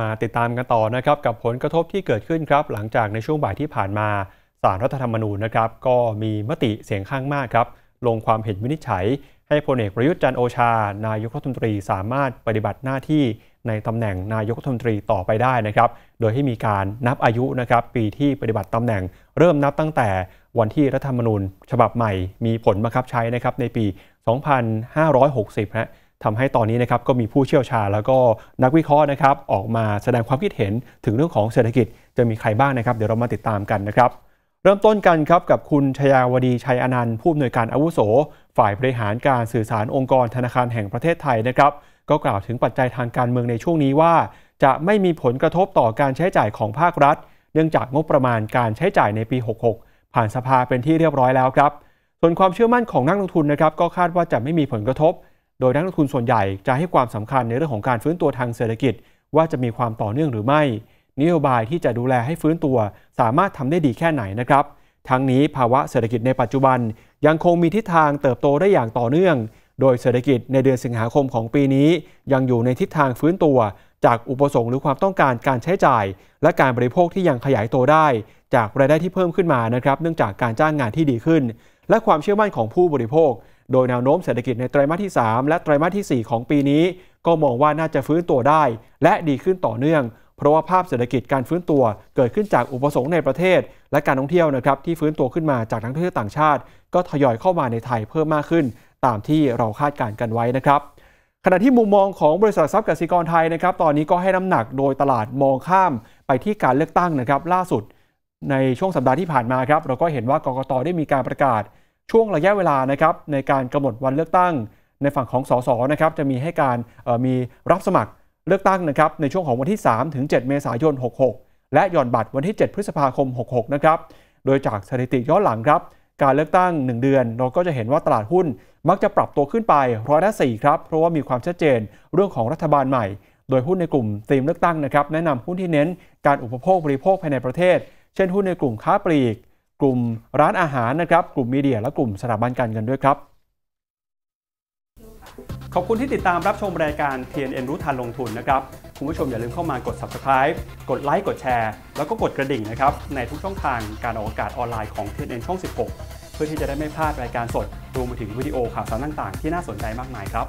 มาติดตามกันต่อนะครับกับผลกระทบที่เกิดขึ้นครับ หลังจากในช่วงบ่ายที่ผ่านมาสารรัฐธรรมนูญนะครับ ก็มีมติเสียงข้างมากครับลงความเห็นวินิจฉัย ให้พลเอกประยุทธ์จันโอชานายกรัฐมนตรีสามารถปฏิบัติหน้าที่ในตำแหน่งนายกรัฐมนตรีต่อไปได้นะครับ โดยให้มีการนับอายุนะครับ ปีที่ปฏิบัติตำแหน่งเริ่มนับตั้งแต่วันที่รัฐธรรมนูญ ฉบับใหม่มีผลบังคับใช้นะครับในปี 2560นะทำให้ตอนนี้นะครับก็มีผู้เชี่ยวชาญแล้วก็นักวิเคราะห์นะครับออกมาแสดงความคิดเห็นถึงเรื่องของเศรษฐกิจจะมีใครบ้างนะครับเดี๋ยวเรามาติดตามกันนะครับเริ่มต้นกันครับกับคุณชยาวดี ชัยอนันต์ผู้อำนวยการอาวุโส ฝ่ายบริหารการสื่อสารองค์กรธนาคารแห่งประเทศไทยนะครับก็กล่าวถึงปัจจัยทางการเมืองในช่วงนี้ว่า จะไม่มีผลกระทบต่อการใช้จ่ายของภาครัฐ เนื่องจากงบประมาณการใช้จ่ายในปี 66 ผ่านสภาเป็นที่เรียบร้อยแล้วครับส่วนความเชื่อมั่นของนักลงทุนนะครับก็คาดว่าจะไม่มีผลกระทบโดยนักลงทุนส่วนใหญ่จะให้ความสำคัญในเรื่องของการฟื้นตัวทางเศรษฐกิจว่าจะมีความต่อเนื่องหรือไม่นโยบายที่จะดูแลให้ฟื้นตัวสามารถทำได้ดีแค่ไหนนะครับ ทั้งนี้ภาวะเศรษฐกิจในปัจจุบัน ยังคงมีทิศทางเติบโตได้อย่างต่อเนื่อง โดยเศรษฐกิจในเดือนสิงหาคมของปีนี้ ยังอยู่ในทิศทางฟื้นตัว จากอุปสงค์หรือความต้องการการใช้จ่ายและการบริโภคที่ยังขยายตัวได้ จากรายได้ที่เพิ่มขึ้นมานะครับ เนื่องจากการจ้างงานที่ดีขึ้น และความเชื่อมั่นของผู้บริโภคโดยแนวโน้มเศรษฐกิจในไตรมาสที่ 3 และไตรมาสที่ 4 ของปีนี้ ก็มองว่าน่าจะฟื้นตัวได้และดีขึ้นต่อเนื่อง เพราะว่าภาพเศรษฐกิจการฟื้นตัว เกิดขึ้นจากอุปสงค์ในประเทศ และการท่องเที่ยวนะครับที่ฟื้นตัวขึ้นมาจากนักท่องเที่ยวต่างชาติ ก็ทยอยเข้ามาในไทยเพิ่มมากขึ้น ตามที่เราคาดการณ์กันไว้นะครับขณะที่มุมมองของบริษัททรัพย์กสิกรไทยนะครับตอนนี้ก็ให้น้ำหนักโดยตลาดมองข้ามไปที่การเลือกตั้งนะครับล่าสุด ในช่วงสัปดาห์ที่ผ่านมาครับเราก็เห็นว่ากกตได้มีการประกาศช่วงระยะเวลานะครับในการกำหนดวันเลือกตั้งในฝั่งของสสนะครับจะมีให้การมีรับสมัครเลือกตั้งนะครับในช่วงของวันที่ 3 ถึง 7 เมษายน 66 และหย่อนบัตรวันที่ 7 พฤษภาคม 66 นะครับโดยจากสถิติย้อนหลังครับการเลือกตั้ง 1 เดือน เราก็จะเห็นว่าตลาดหุ้นมักจะปรับตัวขึ้นไปร้อยละสีครับ เพราะว่ามีความชัดเจนเรื่องของรัฐบาลใหม่ โดยหุ้นในกลุ่มธีมเลือกตั้งนะครับแนะนำหุ้นที่เน้นการอุปโภคบริโภคภายในประเทศ เช่นหุ้นในกลุ่มค้าปลีกกลุ่มร้านอาหารนะครับ กลุ่มมีเดีย และกลุ่มสถาบันการเงินด้วยครับ ขอบคุณที่ติดตามรับชมรายการ TNN รู้ทันลงทุนนะครับ คุณผู้ชมอย่าลืมเข้ามากด subscribe กดไลค์กดแชร์ แล้วก็กดกระดิ่งนะครับ ในทุกช่องทางการออกอากาศออนไลน์ของ TNN ช่อง 16 เพื่อที่จะได้ไม่พลาดรายการสดรวมไปถึงวิดีโอข่าวสารต่าง ๆ ที่น่าสนใจมากมายครับ